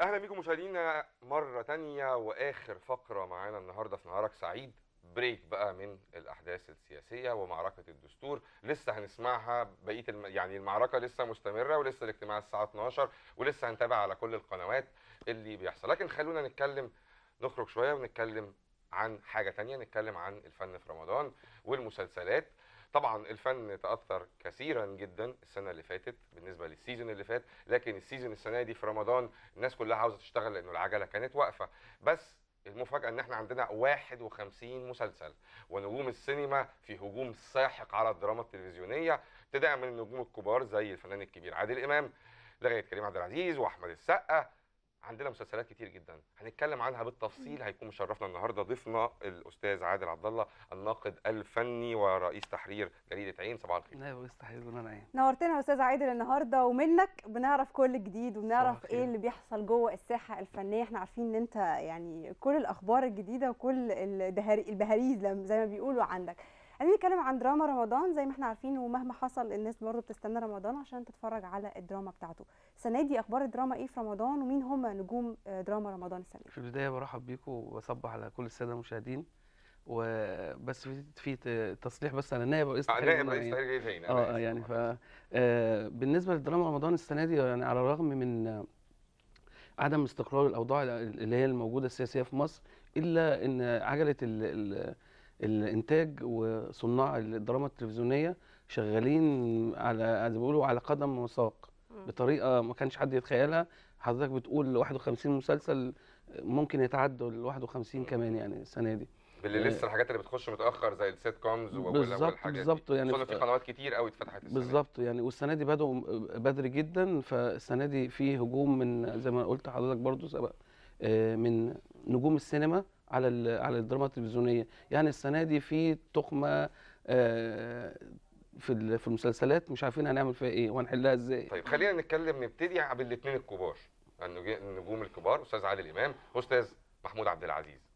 اهلا بيكم مشاهدينا مره تانية واخر فقره معانا النهارده في نهارك سعيد بريك بقى من الاحداث السياسيه ومعركه الدستور لسه هنسمعها بقيه الم... يعني المعركه لسه مستمره ولسه الاجتماع الساعه 12 ولسه هنتابع على كل القنوات اللي بيحصل لكن خلونا نتكلم نخرج شويه ونتكلم عن حاجه تانية نتكلم عن الفن في رمضان والمسلسلات طبعا الفن تاثر كثيرا جدا السنه اللي فاتت بالنسبه للسيزون اللي فات لكن السيزون السنه دي في رمضان الناس كلها عاوزه تشتغل لانه العجله كانت واقفه بس المفاجأة إن إحنا عندنا 51 مسلسل ونجوم السينما في هجوم ساحق على الدراما التلفزيونية ابتداء من النجوم الكبار زي الفنان الكبير عادل إمام لغاية كريم عبد العزيز وأحمد السقا عندنا مسلسلات كتير جدا هنتكلم عنها بالتفصيل هيكون مشرفنا النهارده ضيفنا الاستاذ عادل عبد الله الناقد الفني ورئيس تحرير جريده عين صباح الخير نور تحرير جريده عين نورتنا يا استاذ عادل النهارده ومنك بنعرف كل جديد وبنعرف ايه اللي بيحصل جوه الساحه الفنيه احنا عارفين ان انت يعني كل الاخبار الجديده وكل البهاريز زي ما بيقولوا عندك خلينا نتكلم عن دراما رمضان زي ما احنا عارفين ومهما حصل الناس برضه بتستنى رمضان عشان تتفرج على الدراما بتاعته السنه دي اخبار الدراما ايه في رمضان ومين هم نجوم آه، دراما رمضان السنه دي في البدايه برحب بيكم وبصبح على كل الساده المشاهدين وبس في في تصليح بس على نائب رئيس تحرير نائب رئيس يعني. تحرير اه يعني ف آه، بالنسبه لدراما رمضان السنه دي يعني على الرغم من آه، عدم استقرار الاوضاع اللي هي الموجوده السياسيه في مصر الا ان عجله الانتاج وصناع الدراما التلفزيونيه شغالين على زي بيقولوا على قدم وساق بطريقه ما كانش حد يتخيلها حضرتك بتقول 51 مسلسل ممكن يتعدوا ال 51 كمان يعني السنه دي باللي لسه آه. الحاجات اللي بتخش متاخر زي السيت كومز والحاجات دي بالظبط يعني في قنوات كتير قوي اتفتحت بالظبط يعني والسنه دي بدأوا بدري جدا فالسنه دي في هجوم من زي ما قلت حضرتك برضو سبق آه، من نجوم السينما على على الدراما التلفزيونيه يعني السنه دي في تخمه آه، في في المسلسلات مش عارفين هنعمل فيها ايه وهنحلها ازاي طيب خلينا نتكلم نبتدي بالاثنين الكبار النجوم الكبار استاذ عادل امام استاذ محمود عبد العزيز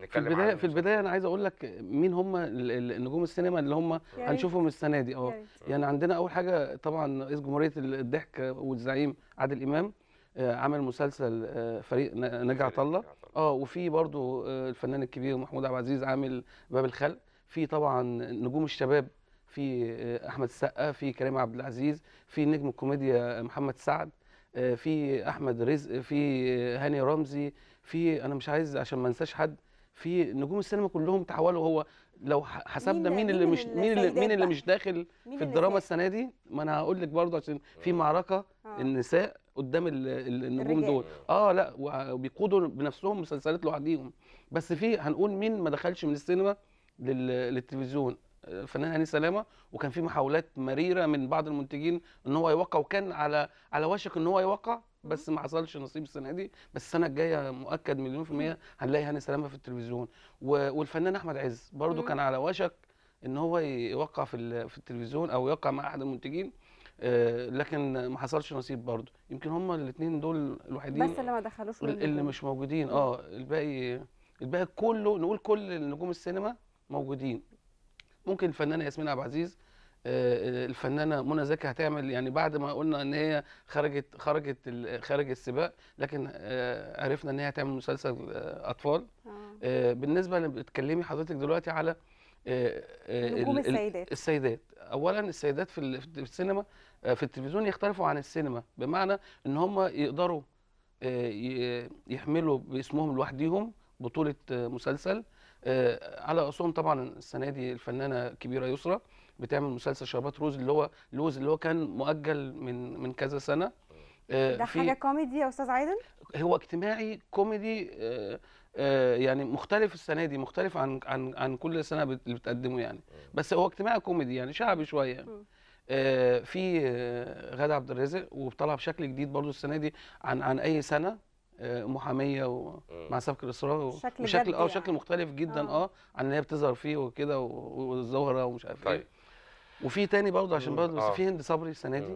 نتكلم في البدايه في البدايه انا عايز اقول لك مين هم النجوم السينما اللي هم هنشوفهم السنه دي اه يعني عندنا اول حاجه طبعا رئيس جمهوريه الضحك والزعيم عادل امام آه، عمل مسلسل آه، فريق ناجي عطا اه وفي برضو آه، الفنان الكبير محمود عبد العزيز عامل باب الخلق في طبعا نجوم الشباب في احمد السقا في كريم عبد العزيز في نجم الكوميديا محمد سعد في احمد رزق في هاني رمزي في انا مش عايز عشان ما انساش حد في نجوم السينما كلهم تحولوا هو لو حسبنا مين, مين اللي مش مين اللي مين اللي مش داخل في الدراما السنه دي ما انا هقول لك برضه عشان في معركه النساء قدام النجوم دول اه لا وبيقودوا بنفسهم مسلسلات لوحديهم بس في هنقول مين ما دخلش من السينما للتلفزيون الفنان آه، هاني سلامه وكان في محاولات مريره من بعض المنتجين ان هو يوقع وكان على على وشك ان هو يوقع بس ما حصلش نصيب السنه دي بس السنه الجايه مؤكد مليون في الميه هنلاقي هاني سلامه في التلفزيون والفنان احمد عز برضو كان على وشك ان هو يوقع في في التلفزيون او يوقع مع احد المنتجين آه، لكن ما حصلش نصيب برضه يمكن هما الاثنين دول الوحيدين بس اللي ما دخلوش اللي مش موجودين اه الباقي الباقي كله نقول كل نجوم السينما موجودين ممكن الفنانه ياسمين عبد العزيز آه، آه، الفنانه منى زكي هتعمل يعني بعد ما قلنا ان هي خرجت خرجت خارج السباق لكن عرفنا ان هي هتعمل مسلسل اطفال بالنسبه لما بتتكلمي حضرتك دلوقتي على آه، آه، نجوم السيدات السيدات اولا السيدات في السينما آه، في التلفزيون يختلفوا عن السينما بمعنى ان هم يقدروا يحملوا باسمهم لوحديهم بطوله مسلسل على راسهم طبعا السنه دي الفنانه كبيره يسرى بتعمل مسلسل شربات روز اللي هو لوز اللي هو كان مؤجل من من كذا سنه آه، ده حاجه كوميدي يا استاذ عادل هو اجتماعي كوميدي آه، آه، يعني مختلف السنه دي مختلف عن عن عن كل سنه اللي بتقدمه يعني بس هو اجتماعي كوميدي يعني شعبي شويه يعني. في غادة عبد الرازق وطالعه بشكل جديد برضو السنه دي عن عن اي سنه محاميه ومع سبك الاصرار وشكل بشكل اه يعني. شكل مختلف جدا اه, عن اللي هي بتظهر فيه وكده والزهره ومش عارف إيه. طيب. ايه وفي تاني برضه عشان برضه آه. في هند صبري السنه دي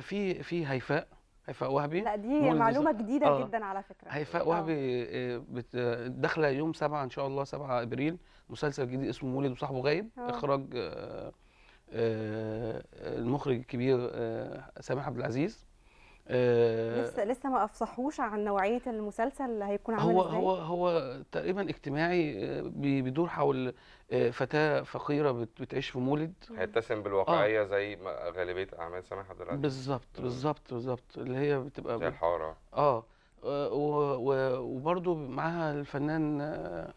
في في هيفاء هيفاء وهبي لا دي معلومه جديده آه. جدا على فكره هيفاء وهبي آه. آه، داخله يوم 7 ان شاء الله 7 ابريل مسلسل جديد اسمه مولد وصاحبه غايب آه. اخراج آه آه المخرج الكبير آه سامح عبد العزيز آه، لسه لسه ما افصحوش عن نوعيه المسلسل اللي هيكون عامل هو هو هو تقريبا اجتماعي آه، بيدور حول آه، فتاه فقيره بتعيش في مولد هيتسم بالواقعيه آه. زي غالبيه اعمال سامح عبد العزيز بالظبط بالظبط بالظبط اللي هي بتبقى زي الحاره اه وبرده معاها الفنان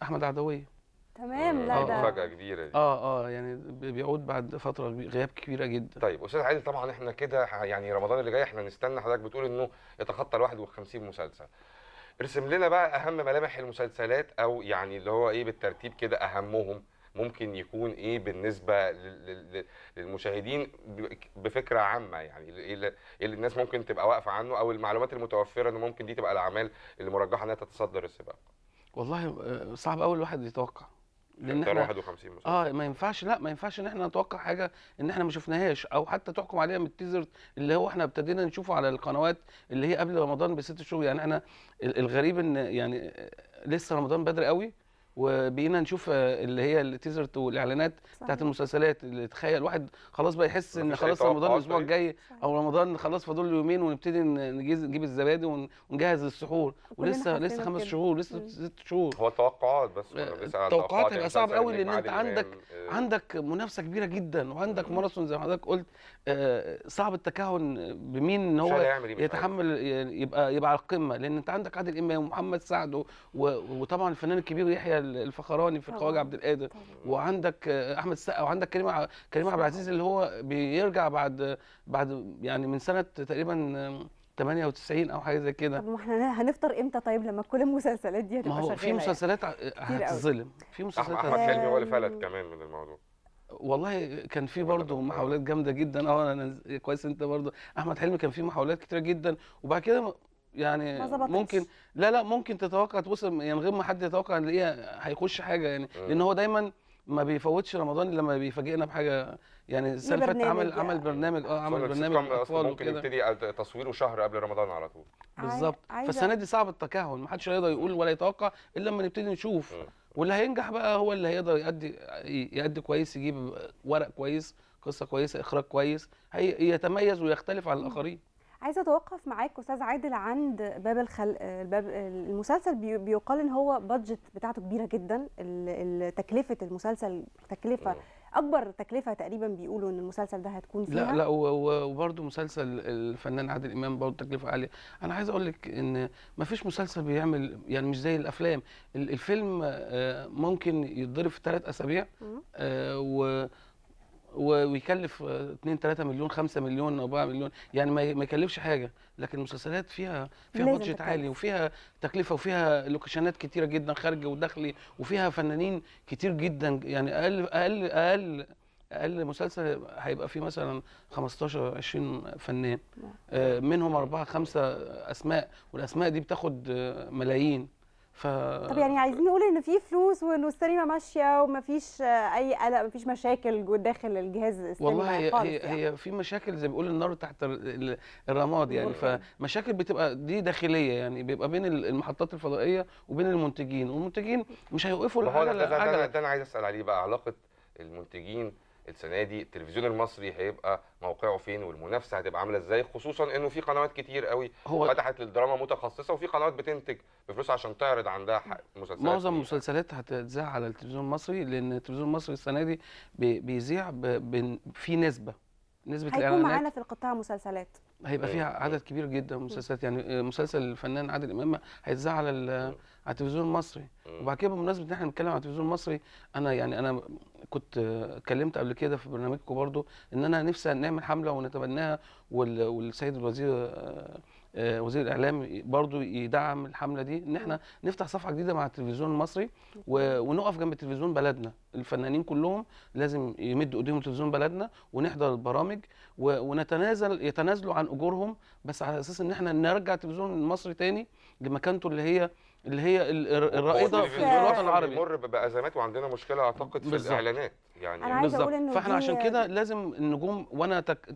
احمد عدويه تمام لا آه، ده مفاجاه كبيره دي اه اه يعني بيعود بعد فتره غياب كبيره جدا طيب استاذ عادل طبعا احنا كده يعني رمضان اللي جاي احنا نستنى حضرتك بتقول انه يتخطى ال 51 مسلسل ارسم لنا بقى اهم ملامح المسلسلات او يعني اللي هو ايه بالترتيب كده اهمهم ممكن يكون ايه بالنسبه للمشاهدين بفكره عامه يعني اللي الناس ممكن تبقى واقفه عنه او المعلومات المتوفره انه ممكن دي تبقى الاعمال المرجحه انها تتصدر السباق والله آه، صعب قوي الواحد يتوقع لان احنا 51 مصاب اه ما ينفعش لا ما ينفعش ان احنا نتوقع حاجه ان احنا ما شفناهاش او حتى تحكم عليها من التيزر اللي هو احنا ابتدينا نشوفه على القنوات اللي هي قبل رمضان بست شهور يعني احنا الغريب ان يعني لسه رمضان بدري قوي وبقينا نشوف آه، اللي هي التيزرت والاعلانات بتاعت المسلسلات اللي تخيل واحد خلاص بقى يحس ان خلاص رمضان الاسبوع طيب. الجاي او رمضان خلاص فاضل له يومين ونبتدي نجيب الزبادي ونجهز للسحور ولسه لسه خمس شهور لسه ست شهور هو توقعات بس آه، التوقعات هيبقى يعني صعب قوي لان انت عندك عندك منافسه كبيره جدا وعندك ماراثون زي ما حضرتك قلت آه، صعب التكهن بمين ان هو يتحمل يبقى يبقى على القمه لان انت عندك عادل امام ومحمد سعد وطبعا الفنان الكبير يحيى الفخراني في الخواجه عبد القادر وعندك احمد السقا وعندك كريم كريم عبد العزيز اللي هو بيرجع بعد بعد يعني من سنه تقريبا 98 او حاجه زي كده طب ما احنا هنفطر امتى طيب لما كل المسلسلات دي هتبقى شغاله في يعني؟ مسلسلات هتتظلم في مسلسلات احمد حلمي هو اللي فلت كمان من الموضوع والله كان في برضه محاولات جامده جدا اه انا كويس انت برضه احمد حلمي كان في محاولات كتيره جدا وبعد كده يعني ما ممكن لا لا ممكن تتوقع تبص يعني غير ما حد يتوقع ان هيخش حاجه يعني أه. لان هو دايما ما بيفوتش رمضان الا لما بيفاجئنا بحاجه يعني السنه اللي فاتت عمل يعني. عمل برنامج اه عمل برنامج اطفال ممكن يبتدي تصويره شهر قبل رمضان على طول بالظبط فالسنه دي صعب التكهن ما حدش هيقدر يقول ولا يتوقع الا لما نبتدي نشوف أه. واللي هينجح بقى هو اللي هيقدر يأدي يأدي كويس يجيب ورق كويس قصه كويسه اخراج كويس يتميز ويختلف عن الاخرين عايزه اتوقف معاك استاذ عادل عند باب الخلق باب المسلسل بيقال ان هو بادجت بتاعته كبيره جدا تكلفه المسلسل تكلفه آه. اكبر تكلفه تقريبا بيقولوا ان المسلسل ده هتكون فيها لا لا وبرده مسلسل الفنان عادل امام برده تكلفه عاليه انا عايز اقول لك ان ما فيش مسلسل بيعمل يعني مش زي الافلام الفيلم آه، ممكن يتضرب في ثلاث اسابيع آه، و ويكلف 2 آه، 3 مليون 5 مليون 4 مليون يعني ما يكلفش حاجه لكن المسلسلات فيها فيها بادجت عالي وفيها تكلفه وفيها لوكيشنات كتيره جدا خارجي وداخلي وفيها فنانين كتير جدا يعني اقل اقل اقل اقل مسلسل هيبقى فيه مثلا 15 20 فنان نعم. آه، منهم اربعه خمسه اسماء والاسماء دي بتاخد آه، ملايين ف... طب يعني عايزين نقول ان في فلوس وانه السينما ماشيه ومفيش اي قلق مفيش مشاكل داخل الجهاز السينما والله هي هي, يعني. هي في مشاكل زي بيقول النار تحت الرماد يعني فمشاكل بتبقى دي داخليه يعني بيبقى بين المحطات الفضائيه وبين المنتجين والمنتجين مش هيوقفوا العجله ده, ده, ده, ده, ده انا عايز اسال عليه بقى علاقه المنتجين السنه دي التلفزيون المصري هيبقى موقعه فين والمنافسه هتبقى عامله ازاي خصوصا انه في قنوات كتير قوي هو فتحت للدراما متخصصه وفي قنوات بتنتج بفلوس عشان تعرض عندها مسلسلات معظم المسلسلات هتتذاع على التلفزيون المصري لان التلفزيون المصري السنه دي بيذيع في نسبه نسبه هيكون معانا في القطاع مسلسلات هيبقى فيها أيوة. عدد كبير جدا من المسلسلات يعني آه، مسلسل الفنان عادل امام هيتذاع على على التلفزيون المصري وبعد كده بمناسبه ان احنا بنتكلم على التلفزيون المصري انا يعني انا كنت اتكلمت قبل كده في برنامجكم برضو ان انا نفسي نعمل حمله ونتبناها والسيد الوزير آه، وزير الاعلام برضو يدعم الحمله دي ان احنا نفتح صفحه جديده مع التلفزيون المصري ونقف جنب تلفزيون بلدنا الفنانين كلهم لازم يمدوا ايديهم لتلفزيون بلدنا ونحضر البرامج ونتنازل يتنازلوا عن اجورهم بس على اساس ان احنا نرجع التلفزيون المصري تاني لمكانته اللي هي اللي هي الرائده في الوطن العربي بنمر بازمات وعندنا مشكله اعتقد في بالزبط. الاعلانات يعني أنا بالظبط فاحنا عشان كده لازم النجوم وانا تك...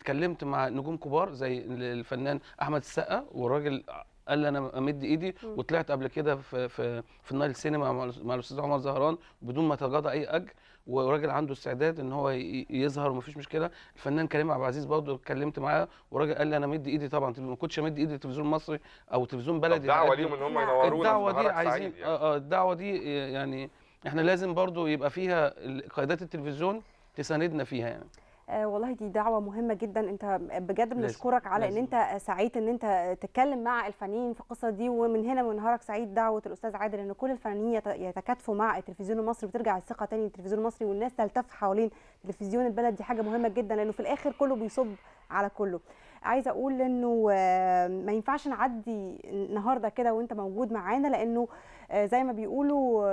اتكلمت مع نجوم كبار زي الفنان احمد السقا وراجل قال لي انا امد ايدي وطلعت قبل كده في في في النايل سينما مع الاستاذ عمر زهران بدون ما اتغاضى اي اجر وراجل عنده استعداد ان هو يظهر ومفيش مشكله الفنان كريم عبد العزيز برضه اتكلمت معاه وراجل قال لي انا مد ايدي طبعا ما كنتش امد ايدي للتلفزيون المصري او تلفزيون بلدي الدعوه ليهم ان هم ينورونا الدعوه دي عايزين يعني. آه،, آه الدعوه دي يعني احنا لازم برضه يبقى فيها قيادات التلفزيون تساندنا فيها يعني آه، والله دي دعوه مهمه جدا انت بجد بنشكرك على لازم. ان انت سعيد ان انت تتكلم مع الفنانين في القصه دي ومن هنا من نهارك سعيد دعوه الاستاذ عادل ان كل الفنانين يتكاتفوا مع التلفزيون المصري وترجع الثقه تاني للتلفزيون المصري والناس تلتف حوالين تلفزيون البلد دي حاجه مهمه جدا لانه في الاخر كله بيصب على كله عايزه اقول انه آه، ما ينفعش نعدي النهارده كده وانت موجود معانا لانه آه، زي ما بيقولوا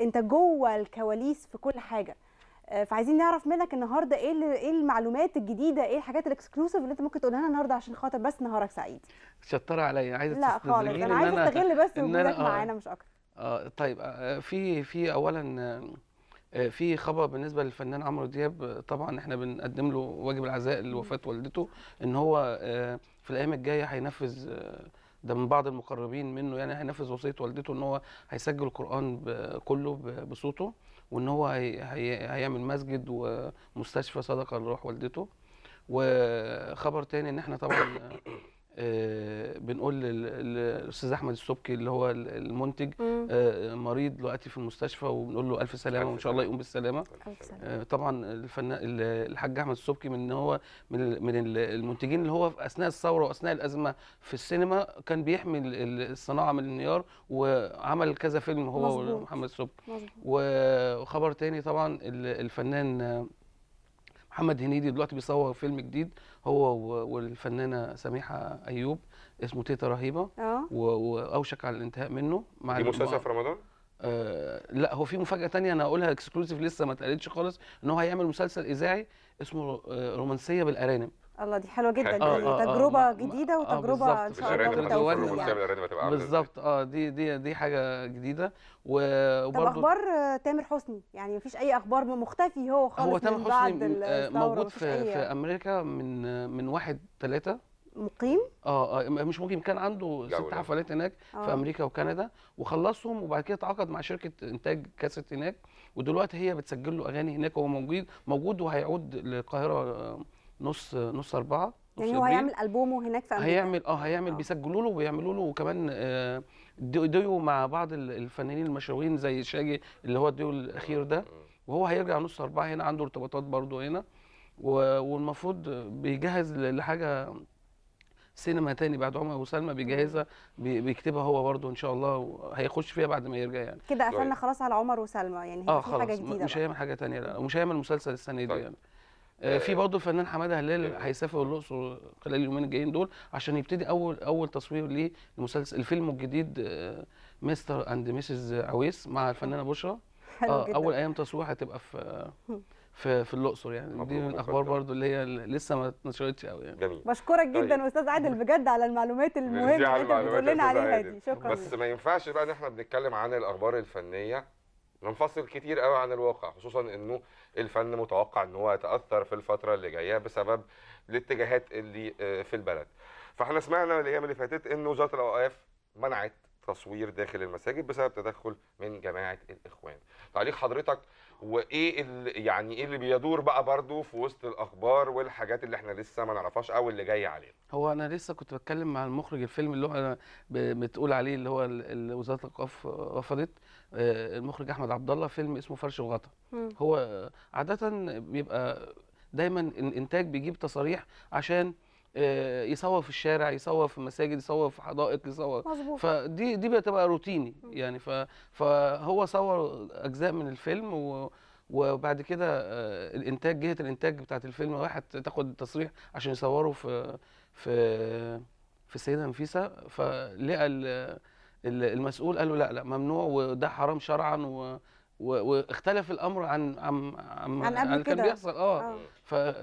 انت جوه الكواليس في كل حاجه آه، فعايزين نعرف منك النهارده ايه ايه المعلومات الجديده ايه الحاجات الاكسكلوسيف اللي انت ممكن تقولها لنا النهارده عشان خاطر بس نهارك سعيد شطاره عليا عايزه لا خالص انا عايزه استغل بس وجودك آه معانا مش اكتر اه طيب آه في في اولا آه، في خبر بالنسبه للفنان عمرو دياب طبعا احنا بنقدم له واجب العزاء لوفاه والدته ان هو آه، في الايام الجايه هينفذ ده من بعض المقربين منه يعني هينفذ وصيه والدته ان هو هيسجل القران كله بصوته وان هو هي هي هيعمل مسجد ومستشفى صدقه لروح والدته وخبر تاني ان احنا طبعا آه، بنقول للاستاذ احمد السبكي اللي هو المنتج آه، مريض دلوقتي في المستشفى وبنقول له الف سلامه وان شاء الله يقوم بالسلامه آه، طبعا الفنان الحاج احمد السبكي من هو من المنتجين اللي هو في اثناء الثوره واثناء الازمه في السينما كان بيحمي الصناعه من الانهيار وعمل كذا فيلم هو ومحمد السبكي وخبر تاني طبعا الفنان محمد هنيدي دلوقتي بيصور فيلم جديد هو والفنانه سميحه ايوب اسمه تيتا رهيبه اه واوشك على الانتهاء منه مع دي مسلسل في رمضان؟ آه لا هو في مفاجاه تانية انا هقولها اكسكلوسيف لسه ما اتقالتش خالص ان هو هيعمل مسلسل اذاعي اسمه آه، رومانسيه بالارانب الله دي حلوه جدا آه دي آه،, آه تجربه آه, آه، جديده آه، وتجربه آه ان شاء الله يعني. بالظبط اه دي دي دي حاجه جديده وبرده طب اخبار تامر حسني يعني مفيش اي اخبار مختفي هو خالص هو تامر حسني موجود في, في امريكا من من واحد ثلاثة مقيم؟ اه, آه مش مقيم كان عنده ست حفلات هناك آه. في امريكا وكندا وخلصهم وبعد كده تعاقد مع شركه انتاج كاسيت هناك ودلوقتي هي بتسجل له اغاني هناك وهو موجود موجود وهيعود للقاهره نص نص اربعه يعني هو هيعمل البومه هناك في امريكا هيعمل اه هيعمل آه. بيسجلوا له وبيعملوا له كمان آه ديو مع بعض الفنانين المشهورين زي شاجي اللي هو الديو الاخير ده وهو هيرجع نص اربعه هنا عنده ارتباطات برضه هنا والمفروض بيجهز لحاجه سينما تاني بعد عمر وسلمى بيجهزها بيكتبها هو برضه ان شاء الله هيخش فيها بعد ما يرجع يعني كده قفلنا طيب. خلاص على عمر وسلمى يعني هي آه في حاجه جديده مش هيعمل حاجه تانية لا ومش هيعمل مسلسل السنه دي طيب. يعني آه، في برضه الفنان حماده هلال هيسافر الاقصر خلال اليومين الجايين دول عشان يبتدي اول اول تصوير للمسلسل الفيلم الجديد آه، مستر اند ميسز عويس مع الفنانه بشرى اه اول ايام تصوير هتبقى في في في الاقصر يعني دي من الاخبار برضو اللي هي لسه ما اتنشرتش قوي يعني جميل بشكرك جدا طيب. استاذ عادل بجد على المعلومات المهمه اللي انت بتقول لنا عليها دي شكرا بس ما ينفعش بقى ان احنا بنتكلم عن الاخبار الفنيه ننفصل كتير قوي عن الواقع خصوصا انه الفن متوقع ان هو يتاثر في الفتره اللي جايه بسبب الاتجاهات اللي آه، في البلد فاحنا سمعنا الايام اللي فاتت ان وزاره الاوقاف منعت تصوير داخل المساجد بسبب تدخل من جماعه الاخوان تعليق حضرتك وايه اللي يعني ايه اللي بيدور بقى برضو في وسط الاخبار والحاجات اللي احنا لسه ما نعرفهاش او اللي جايه علينا هو انا لسه كنت بتكلم مع المخرج الفيلم اللي هو بتقول عليه اللي هو وزاره الاوقاف رفضت آه، المخرج احمد عبد الله فيلم اسمه فرش الغطا هو عاده بيبقى دايما الانتاج بيجيب تصاريح عشان آه، يصور في الشارع يصور في المساجد يصور في حدائق يصور مظبوط فدي دي بتبقى روتيني يعني فهو صور اجزاء من الفيلم و وبعد كده آه، الانتاج جهه الانتاج بتاعه الفيلم راحت تاخد تصريح عشان يصوروا في في في السيده نفيسه فلقى المسؤول قال له لا لا ممنوع وده حرام شرعا و واختلف الامر عن عن عن, عن, عن كان بيحصل اه, آه.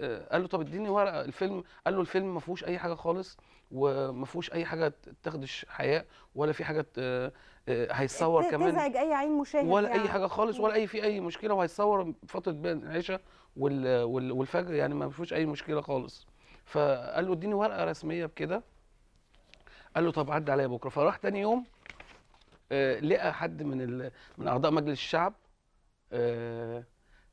آه، قال له طب اديني ورقه الفيلم قال له الفيلم ما فيهوش اي حاجه خالص وما فيهوش اي حاجه تخدش حياء ولا في حاجه آه، هيتصور كمان تزعج اي عين مشاهد ولا يعني. اي حاجه خالص ولا اي في اي مشكله وهيتصور فتره بين العشاء والفجر يعني ما فيهوش اي مشكله خالص فقال له اديني ورقه رسميه بكده قال له طب عدى عليا بكره فراح تاني يوم آه، لقى حد من من اعضاء مجلس الشعب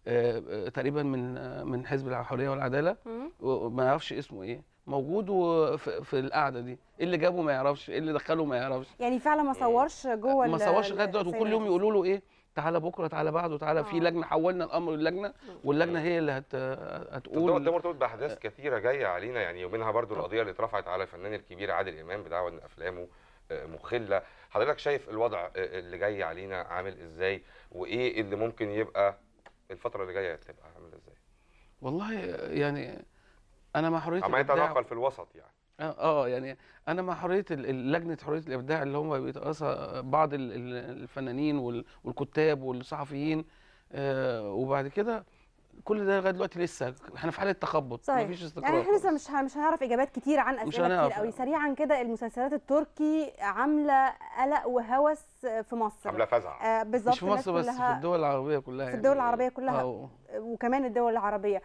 آه، آه، تقريبا من آه، من حزب الحريه والعداله وما يعرفش اسمه ايه موجود في القعده دي ايه اللي جابه ما يعرفش ايه اللي دخله ما يعرفش يعني فعلا ما صورش جوه ما صورش لغايه دلوقتي وكل يوم يقولوا له ايه تعالى بكره تعالى بعده تعالى آه. في لجنه حولنا الامر للجنه واللجنه هي اللي هت... هتقول ده مرتبط باحداث كثيره جايه علينا يعني ومنها برضو القضيه اللي اترفعت على الفنان الكبير عادل امام بدعوى ان افلامه مخله حضرتك شايف الوضع اللي جاي علينا عامل ازاي وايه اللي ممكن يبقى الفتره اللي جايه هتبقى عامله ازاي والله يعني انا مع حريه عم يتناقل في الوسط يعني اه, آه، يعني انا مع حريه لجنه حريه الابداع اللي هم بيتقاصها بعض الفنانين والكتاب والصحفيين آه، وبعد كده كل ده لغايه دلوقتي لسه احنا في حاله تخبط صحيح. مفيش استقرار يعني احنا لسه مش مش هنعرف اجابات كتير عن اسئله كتير قوي يعني. سريعا كده المسلسلات التركي عامله قلق وهوس في مصر عامله فزع آه بالظبط مش في مصر بس في الدول العربيه كلها في الدول يعني. العربيه كلها أو. وكمان الدول العربيه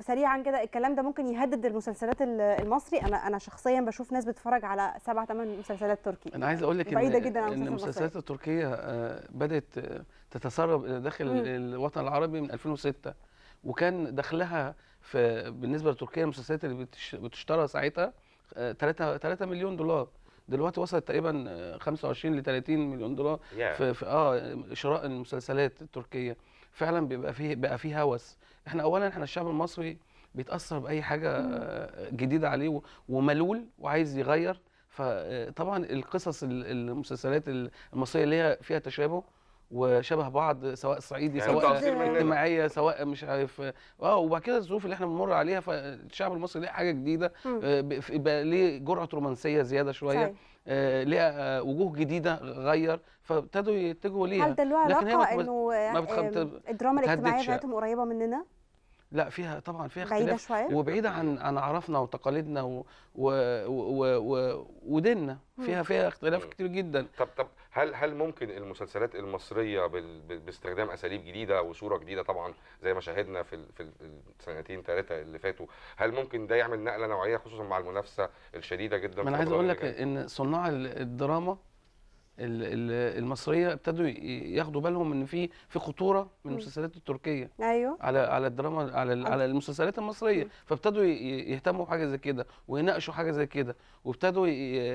سريعا كده الكلام ده ممكن يهدد المسلسلات المصري انا انا شخصيا بشوف ناس بتتفرج على سبع ثمان مسلسلات تركي انا عايز اقول لك إن جدا ان المسلسلات التركيه آه، بدات تتسرب الى داخل مم. الوطن العربي من 2006 وكان دخلها في بالنسبه لتركيا المسلسلات اللي بتشترى ساعتها 3 آه، 3 مليون دولار دلوقتي وصلت تقريبا 25 آه، ل 30 مليون دولار yeah. في اه شراء المسلسلات التركيه فعلا بيبقى فيه بقى فيه هوس احنا اولا احنا الشعب المصري بيتاثر باي حاجه آه، جديده عليه وملول وعايز يغير فطبعا آه، القصص المسلسلات المصريه اللي هي فيها تشابه وشبه بعض سواء صعيدي يعني سواء اجتماعيه سواء مش عارف اه وبعد كده الظروف اللي احنا بنمر عليها فالشعب المصري ليه حاجه جديده آه، بقى ليه جرعه رومانسيه زياده شويه صحيح. آه، لقى آه، وجوه جديده غير فابتدوا يتجهوا ليها هل ده له علاقه انه آه، الدراما الاجتماعيه يعني. بتاعتهم قريبه مننا؟ لا فيها طبعا فيها اختلاف بعيده شويه وبعيده عن عن عرفنا وتقاليدنا و... و... وديننا فيها فيها اختلاف كتير جدا طب طب هل هل ممكن المسلسلات المصريه باستخدام اساليب جديده وصوره جديده طبعا زي ما شاهدنا في في السنتين ثلاثه اللي فاتوا هل ممكن ده يعمل نقله نوعيه خصوصا مع المنافسه الشديده جدا انا عايز اقول لك ان صناع الدراما المصريه ابتدوا ياخدوا بالهم ان في في خطوره من المسلسلات التركيه ايوه على على الدراما على على المسلسلات المصريه فابتدوا يهتموا بحاجه زي كده ويناقشوا حاجه زي كده وابتدوا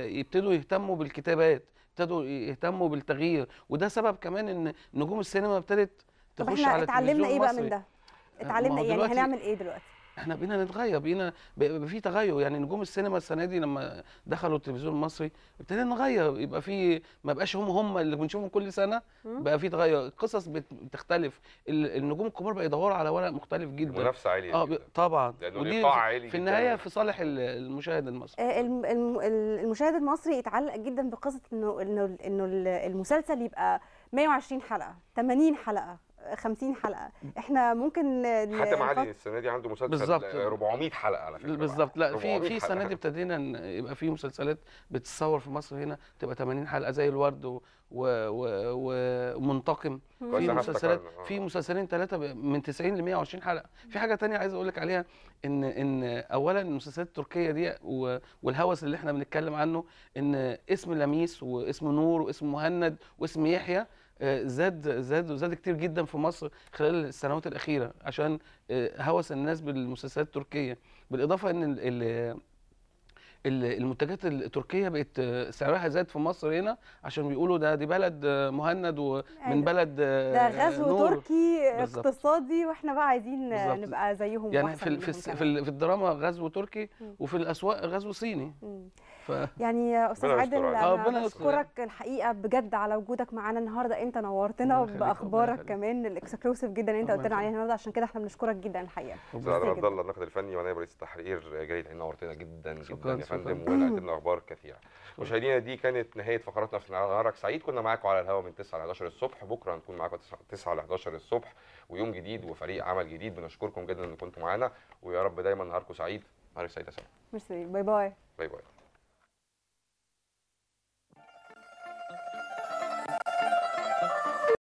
يبتدوا يهتموا بالكتابات ابتدوا يهتموا بالتغيير وده سبب كمان ان نجوم السينما ابتدت تخش على التلفزيون المصري اتعلمنا ايه بقى من ده آه، اتعلمنا ايه يعني هنعمل ايه دلوقتي احنا بقينا نتغير بقينا في تغير يعني نجوم السينما السنه دي لما دخلوا التلفزيون المصري ابتدينا نغير يبقى في ما بقاش هم هم اللي بنشوفهم كل سنه بقى في تغير القصص بتختلف النجوم الكبار بقى يدوروا على ورق مختلف جدا منافسه عاليه اه طبعا ودي عالي في النهايه في صالح المشاهد المصري آه، المشاهد المصري اتعلق جدا بقصه انه انه انه المسلسل يبقى 120 حلقه 80 حلقه 50 حلقه احنا ممكن حاتم علي السنه دي عنده مسلسل بالزبط. 400 حلقه على فكره بالظبط لا في في السنه دي ابتدينا يبقى في مسلسلات بتتصور في مصر هنا تبقى 80 حلقه زي الورد و... ومنتقم في مسلسلات في مسلسلين ثلاثه من 90 ل 120 حلقه في حاجه ثانيه عايز اقول لك عليها ان ان اولا المسلسلات التركيه دي والهوس اللي احنا بنتكلم عنه ان اسم لميس واسم نور واسم مهند واسم يحيى آه، زاد زاد زاد كتير جدا في مصر خلال السنوات الاخيره عشان آه، هوس الناس بالمسلسلات التركيه بالاضافه ان المنتجات التركيه بقت آه، سعرها زاد في مصر هنا عشان بيقولوا ده دي بلد آه، مهند ومن آه، بلد ده غزو تركي اقتصادي واحنا بقى عايزين بالزبط. نبقى زيهم يعني في في, في في الدراما غزو تركي م. وفي الاسواق غزو صيني ف... يعني استاذ عادل انا بشكرك الحقيقه بجد على وجودك معانا النهارده انت نورتنا باخبارك كمان الاكسكلوسيف جدا اللي انت قلت لنا عليها النهارده عشان كده احنا بنشكرك جدا الحقيقه استاذ عبد الله الناقد الفني ونائب رئيس التحرير جريد عين نورتنا جدا جدا فندم ونقدم لنا اخبار كثيره مشاهدينا دي كانت نهايه فقراتنا في نهارك سعيد كنا معاكم على الهواء من 9 ل 11 الصبح بكره هنكون معاكم 9 ل 11 الصبح ويوم جديد وفريق عمل جديد بنشكركم جدا ان كنتم معانا ويا رب دايما نهاركم سعيد نهارك سعيد يا سلام ميرسي باي باي باي باي